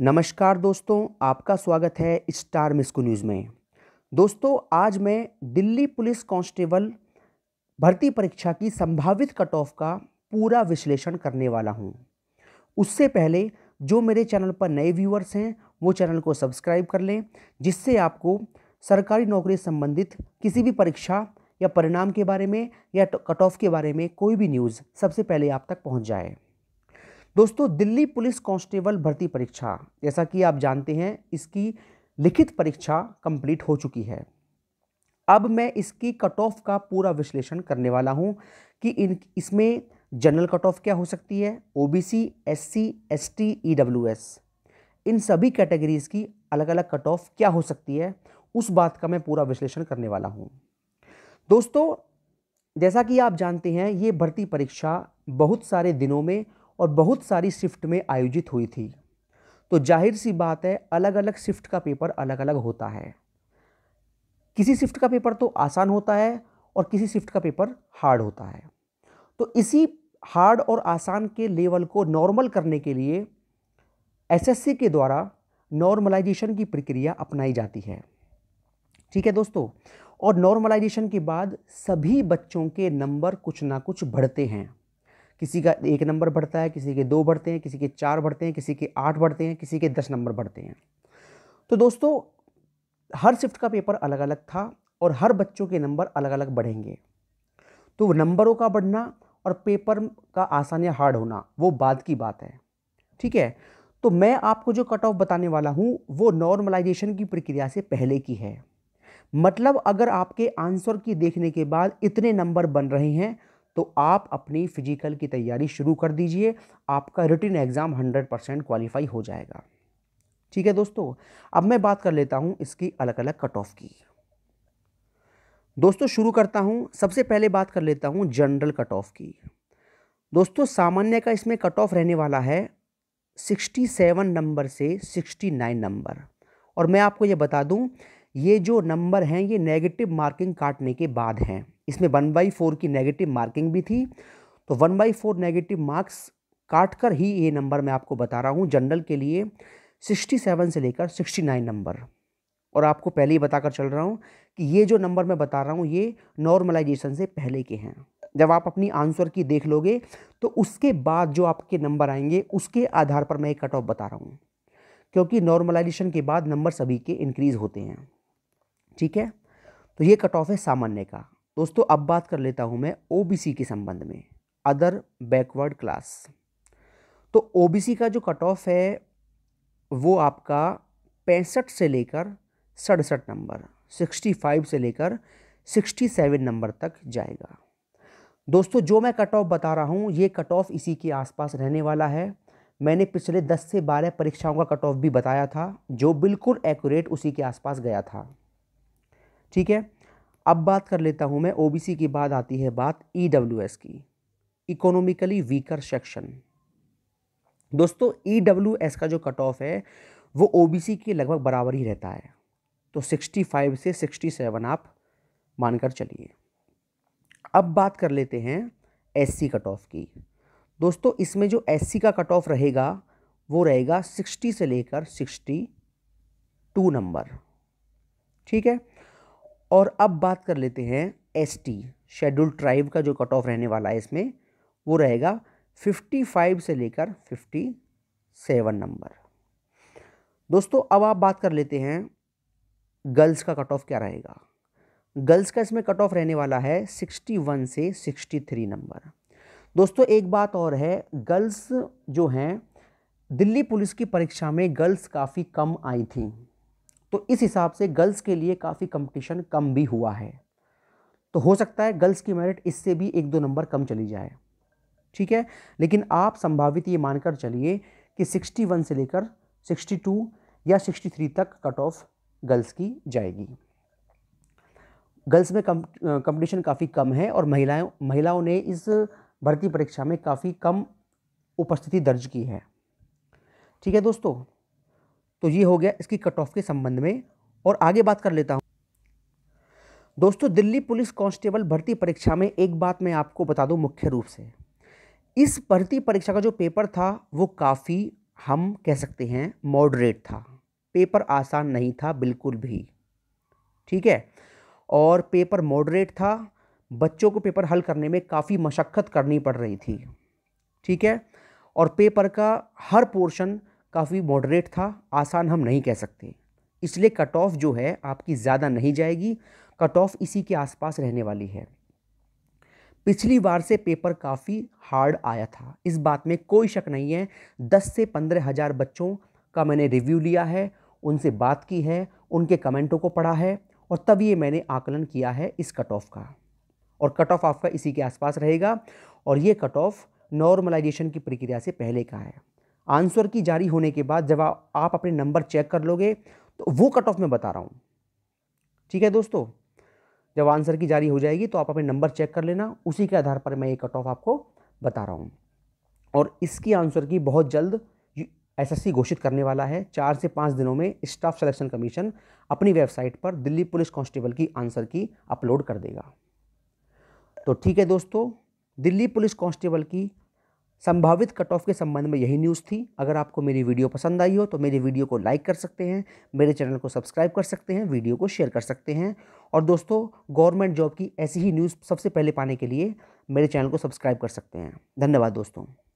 नमस्कार दोस्तों आपका स्वागत है स्टार मिस्को न्यूज़ में दोस्तों आज मैं दिल्ली पुलिस कांस्टेबल भर्ती परीक्षा की संभावित कट ऑफ का पूरा विश्लेषण करने वाला हूं। उससे पहले जो मेरे चैनल पर नए व्यूअर्स हैं वो चैनल को सब्सक्राइब कर लें जिससे आपको सरकारी नौकरी संबंधित किसी भी परीक्षा या परिणाम के बारे में या कट ऑफ के बारे में कोई भी न्यूज़ सबसे पहले आप तक पहुँच जाए दोस्तों दिल्ली पुलिस कांस्टेबल भर्ती परीक्षा जैसा कि आप जानते हैं इसकी लिखित परीक्षा कंप्लीट हो चुकी है अब मैं इसकी कट ऑफ का पूरा विश्लेषण करने वाला हूं कि इन इसमें जनरल कट ऑफ क्या हो सकती है ओबीसी, एससी, एसटी, ईडब्ल्यूएस इन सभी कैटेगरीज़ की अलग अलग कट ऑफ क्या हो सकती है उस बात का मैं पूरा विश्लेषण करने वाला हूँ दोस्तों जैसा कि आप जानते हैं ये भर्ती परीक्षा बहुत सारे दिनों में और बहुत सारी शिफ्ट में आयोजित हुई थी तो जाहिर सी बात है अलग अलग शिफ्ट का पेपर अलग अलग होता है किसी शिफ्ट का पेपर तो आसान होता है और किसी शिफ्ट का पेपर हार्ड होता है तो इसी हार्ड और आसान के लेवल को नॉर्मल करने के लिए एसएससी के द्वारा नॉर्मलाइजेशन की प्रक्रिया अपनाई जाती है ठीक है दोस्तों और नॉर्मलाइजेशन के बाद सभी बच्चों के नंबर कुछ ना कुछ बढ़ते हैं किसी का एक नंबर बढ़ता है किसी के दो बढ़ते हैं किसी के चार बढ़ते हैं किसी के आठ बढ़ते हैं किसी के दस नंबर बढ़ते हैं तो दोस्तों हर शिफ्ट का पेपर अलग अलग था और हर बच्चों के नंबर अलग अलग बढ़ेंगे तो नंबरों का बढ़ना और पेपर का आसान या हार्ड होना वो बाद की बात है ठीक है तो मैं आपको जो कट ऑफ बताने वाला हूँ वो नॉर्मलाइजेशन की प्रक्रिया से पहले की है मतलब अगर आपके आंसर की देखने के बाद इतने नंबर बन रहे हैं तो आप अपनी फिजिकल की तैयारी शुरू कर दीजिए आपका written exam hundred percent qualify हो जाएगा ठीक है दोस्तों अब मैं बात कर लेता हूँ इसकी अलग अलग कट ऑफ की दोस्तों शुरू करता हूँ सबसे पहले बात कर लेता हूँ जनरल कट ऑफ की दोस्तों सामान्य का इसमें कट ऑफ रहने वाला है 67 नंबर से 69 नंबर और मैं आपको ये बता दूं ये जो नंबर हैं ये नेगेटिव मार्किंग काटने के बाद हैं इसमें वन बाई फोर की नेगेटिव मार्किंग भी थी तो one by four negative marks काट कर ही ये नंबर मैं आपको बता रहा हूँ जनरल के लिए सिक्सटी सेवन से लेकर सिक्सटी नाइन नंबर और आपको पहले ही बताकर चल रहा हूँ कि ये जो नंबर मैं बता रहा हूँ ये नॉर्मलाइजेशन से पहले के हैं जब आप अपनी आंसर की देख लोगे तो उसके बाद जो आपके नंबर आएंगे उसके आधार पर मैं एक कट ऑफ बता रहा हूँ क्योंकि नॉर्मलाइजेशन के बाद नंबर सभी के इंक्रीज़ होते हैं ठीक है तो ये कट ऑफ है सामान्य का दोस्तों अब बात कर लेता हूँ मैं ओबीसी के संबंध में अदर बैकवर्ड क्लास तो ओबीसी का जो कट ऑफ है वो आपका पैंसठ से लेकर सड़सठ नंबर सिक्सटी फाइव से लेकर सिक्सटी सेवन नंबर तक जाएगा दोस्तों जो मैं कट ऑफ बता रहा हूँ ये कट ऑफ इसी के आसपास रहने वाला है मैंने पिछले दस से बारह परीक्षाओं का कट ऑफ भी बताया था जो बिल्कुल एक्यूरेट उसी के आसपास गया था ठीक है अब बात कर लेता हूँ मैं सी की बात आती है बात एस e की इकोनॉमिकली वीकर सेक्शन दोस्तों एस e का जो कट ऑफ है वो सी के लगभग बराबर ही रहता है तो 65 से 67 आप मानकर चलिए अब बात कर लेते हैं एस सी कट ऑफ की दोस्तों इसमें जो एस सी का कट ऑफ रहेगा वो रहेगा 60 से लेकर 62 नंबर ठीक है और अब बात कर लेते हैं एस टी शेड्यूल ट्राइब का जो कट ऑफ रहने वाला है इसमें वो रहेगा फिफ्टी फाइव से लेकर फिफ्टी सेवन नंबर दोस्तों अब आप बात कर लेते हैं गर्ल्स का कट ऑफ क्या रहेगा गर्ल्स का इसमें कट ऑफ रहने वाला है सिक्सटी वन से सिक्सटी थ्री नंबर दोस्तों एक बात और है गर्ल्स जो हैं दिल्ली पुलिस की परीक्षा में गर्ल्स काफ़ी कम आई थी तो इस हिसाब से गर्ल्स के लिए काफ़ी कंपटीशन कम भी हुआ है तो हो सकता है गर्ल्स की मेरिट इससे भी एक दो नंबर कम चली जाए ठीक है लेकिन आप संभावित ये मानकर चलिए कि 61 से लेकर 62 या 63 तक कट ऑफ गर्ल्स की जाएगी गर्ल्स में कम कंपटीशन काफ़ी कम है और महिलाएं महिलाओं ने इस भर्ती परीक्षा में काफ़ी कम उपस्थिति दर्ज की है ठीक है दोस्तों तो ये हो गया इसकी कट ऑफ के संबंध में और आगे बात कर लेता हूँ दोस्तों दिल्ली पुलिस कांस्टेबल भर्ती परीक्षा में एक बात मैं आपको बता दूँ मुख्य रूप से इस भर्ती परीक्षा का जो पेपर था वो काफ़ी हम कह सकते हैं मॉडरेट था पेपर आसान नहीं था बिल्कुल भी ठीक है और पेपर मॉडरेट था बच्चों को पेपर हल करने में काफ़ी मशक्क़त करनी पड़ रही थी ठीक है और पेपर का हर पोर्शन काफ़ी मॉडरेट था आसान हम नहीं कह सकते इसलिए कट ऑफ जो है आपकी ज़्यादा नहीं जाएगी कट ऑफ इसी के आसपास रहने वाली है पिछली बार से पेपर काफ़ी हार्ड आया था इस बात में कोई शक नहीं है दस से पंद्रह हज़ार बच्चों का मैंने रिव्यू लिया है उनसे बात की है उनके कमेंटों को पढ़ा है और तब ये मैंने आकलन किया है इस कट ऑफ का और कट ऑफ आपका इसी के आसपास रहेगा और ये कट ऑफ नॉर्मलाइजेशन की प्रक्रिया से पहले का है आंसर की जारी होने के बाद जब आप अपने नंबर चेक कर लोगे तो वो कट ऑफ में बता रहा हूँ ठीक है दोस्तों जब आंसर की जारी हो जाएगी तो आप अपने नंबर चेक कर लेना उसी के आधार पर मैं ये कट ऑफ आपको बता रहा हूँ और इसकी आंसर की बहुत जल्द एसएससी घोषित करने वाला है चार से पाँच दिनों में स्टाफ सिलेक्शन कमीशन अपनी वेबसाइट पर दिल्ली पुलिस कांस्टेबल की आंसर की अपलोड कर देगा तो ठीक है दोस्तों दिल्ली पुलिस कांस्टेबल की संभावित कट ऑफ के संबंध में यही न्यूज़ थी अगर आपको मेरी वीडियो पसंद आई हो तो मेरी वीडियो को लाइक कर सकते हैं मेरे चैनल को सब्सक्राइब कर सकते हैं वीडियो को शेयर कर सकते हैं और दोस्तों गवर्नमेंट जॉब की ऐसी ही न्यूज़ सबसे पहले पाने के लिए मेरे चैनल को सब्सक्राइब कर सकते हैं धन्यवाद दोस्तों